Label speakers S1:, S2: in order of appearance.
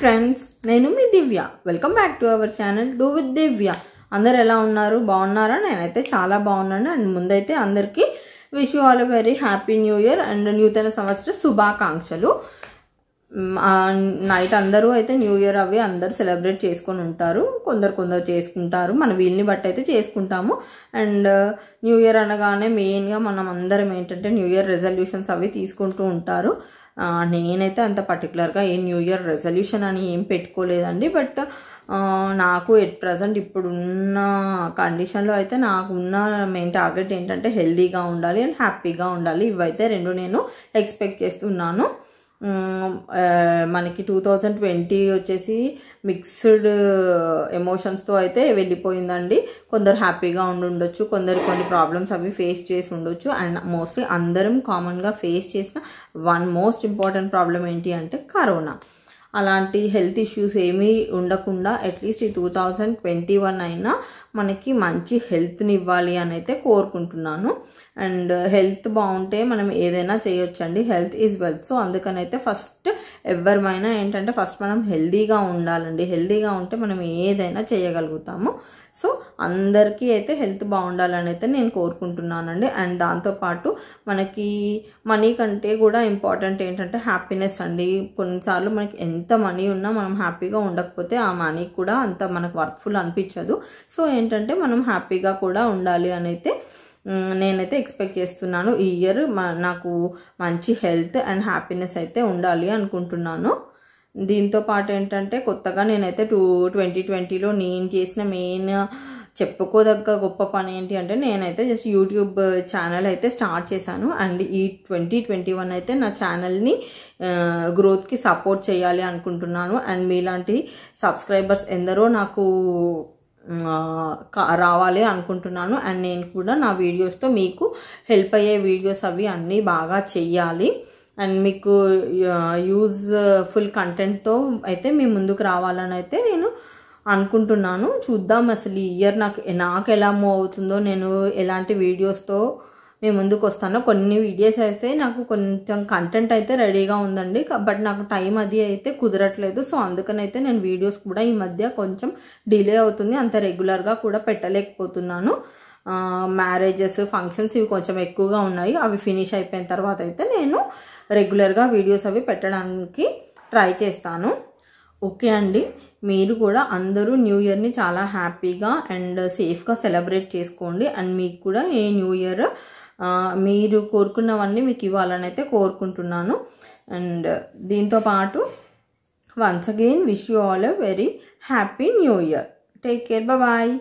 S1: friends నేను మీ Divya welcome back to our channel do with Divya అందరు ఎలా ఉన్నారు బాగున్నారా నేనైతే చాలా బాగున్నాను అండ్ ముందైతే అందరికీ wish you all very happy new year and న్యూతన సంవత్సర శుభాకాంక్షలు నైట్ అందరూ అయితే న్యూ ఇయర్ అవి అందరు సెలబ్రేట్ చేసుకొని ఉంటారు కొందరు కొందరు చేసుకుంటారు మన వీళ్ళని బట్టి అయితే చేసుకుంటాము అండ్ న్యూ ఇయర్ అనగానే మెయిన్గా మనం అందరం ఏంటంటే న్యూ ఇయర్ రెజల్యూషన్స్ అవి తీసుకుంటూ ఉంటారు నేనైతే అంత పర్టికులర్గా ఏ న్యూ ఇయర్ రెజల్యూషన్ అని ఏం పెట్టుకోలేదండి బట్ నాకు ఎట్ ప్రజెంట్ ఇప్పుడున్న కండిషన్లో అయితే నాకు ఉన్న మెయిన్ టార్గెట్ ఏంటంటే హెల్దీగా ఉండాలి అండ్ హ్యాపీగా ఉండాలి ఇవైతే రెండు నేను ఎక్స్పెక్ట్ చేస్తున్నాను మనకి టూ థౌజండ్ ట్వంటీ వచ్చేసి మిక్స్డ్ ఎమోషన్స్తో అయితే వెళ్ళిపోయిందండి కొందరు హ్యాపీగా ఉండొచ్చు కొందరు కొన్ని ప్రాబ్లమ్స్ అవి ఫేస్ చేసి ఉండొచ్చు అండ్ మోస్ట్లీ అందరం కామన్గా ఫేస్ చేసిన వన్ మోస్ట్ ఇంపార్టెంట్ ప్రాబ్లం ఏంటి అంటే కరోనా అలాంటి హెల్త్ ఇష్యూస్ ఏమీ ఉండకుండా అట్లీస్ట్ ఈ టూ థౌజండ్ ట్వంటీ వన్ అయినా మనకి మంచి హెల్త్ని ఇవ్వాలి అని అయితే కోరుకుంటున్నాను అండ్ హెల్త్ బాగుంటే మనం ఏదైనా చేయొచ్చండి హెల్త్ ఈజ్ వెల్త్ సో అందుకనైతే ఫస్ట్ ఎవరిమైనా ఏంటంటే ఫస్ట్ మనం హెల్దీగా ఉండాలండి హెల్దీగా ఉంటే మనం ఏదైనా చేయగలుగుతాము సో అందరికీ అయితే హెల్త్ బాగుండాలని అయితే నేను కోరుకుంటున్నానండి అండ్ దాంతోపాటు మనకి మనీ కంటే కూడా ఇంపార్టెంట్ ఏంటంటే హ్యాపీనెస్ అండి కొన్నిసార్లు మనకి ఎంత మనీ ఉన్నా మనం హ్యాపీగా ఉండకపోతే ఆ మనీ కూడా అంత మనకు వర్త్ఫుల్ అనిపించదు సో ఏంటంటే మనం హ్యాపీగా కూడా ఉండాలి అని అయితే నేనైతే ఎక్స్పెక్ట్ చేస్తున్నాను ఈ ఇయర్ నాకు మంచి హెల్త్ అండ్ హ్యాపీనెస్ అయితే ఉండాలి అనుకుంటున్నాను దీంతో పాటు ఏంటంటే కొత్తగా నేనైతే టూ ట్వంటీ ట్వంటీలో నేను చేసిన మెయిన్ చెప్పుకోదగ్గ గొప్ప పని ఏంటి అంటే నేనైతే జస్ట్ యూట్యూబ్ ఛానల్ అయితే స్టార్ట్ చేశాను అండ్ ఈ ట్వంటీ ట్వంటీ వన్ అయితే నా ఛానల్ని గ్రోత్కి సపోర్ట్ చేయాలి అనుకుంటున్నాను అండ్ మీలాంటి సబ్స్క్రైబర్స్ ఎందరో నాకు రావాలి అనుకుంటున్నాను అండ్ నేను కూడా నా వీడియోస్తో మీకు హెల్ప్ అయ్యే వీడియోస్ అవి అన్నీ బాగా చెయ్యాలి అండ్ మీకు యూజ్ఫుల్ కంటెంట్తో అయితే మీ ముందుకు రావాలని అయితే నేను అనుకుంటున్నాను చూద్దాం అసలు ఈ ఇయర్ నాకు నాకు ఎలా మూవ్ అవుతుందో నేను ఎలాంటి వీడియోస్తో మీ ముందుకు వస్తాను కొన్ని వీడియోస్ అయితే నాకు కొంచెం కంటెంట్ అయితే రెడీగా ఉందండి బట్ నాకు టైం అది అయితే కుదరట్లేదు సో అందుకనైతే నేను వీడియోస్ కూడా ఈ మధ్య కొంచెం డిలే అవుతుంది అంత రెగ్యులర్గా కూడా పెట్టలేకపోతున్నాను మ్యారేజెస్ ఫంక్షన్స్ ఇవి కొంచెం ఎక్కువగా ఉన్నాయి అవి ఫినిష్ అయిపోయిన తర్వాత అయితే నేను రెగ్యులర్గా వీడియోస్ అవి పెట్టడానికి ట్రై చేస్తాను ఓకే అండి మీరు కూడా అందరూ న్యూ ఇయర్ని చాలా హ్యాపీగా అండ్ సేఫ్గా సెలబ్రేట్ చేసుకోండి అండ్ మీకు కూడా ఏ న్యూ ఇయర్ మీరు కోరుకున్నవన్నీ మీకు ఇవ్వాలని అయితే కోరుకుంటున్నాను అండ్ uh, దీంతో పాటు once again wish you all a very happy new year take care bye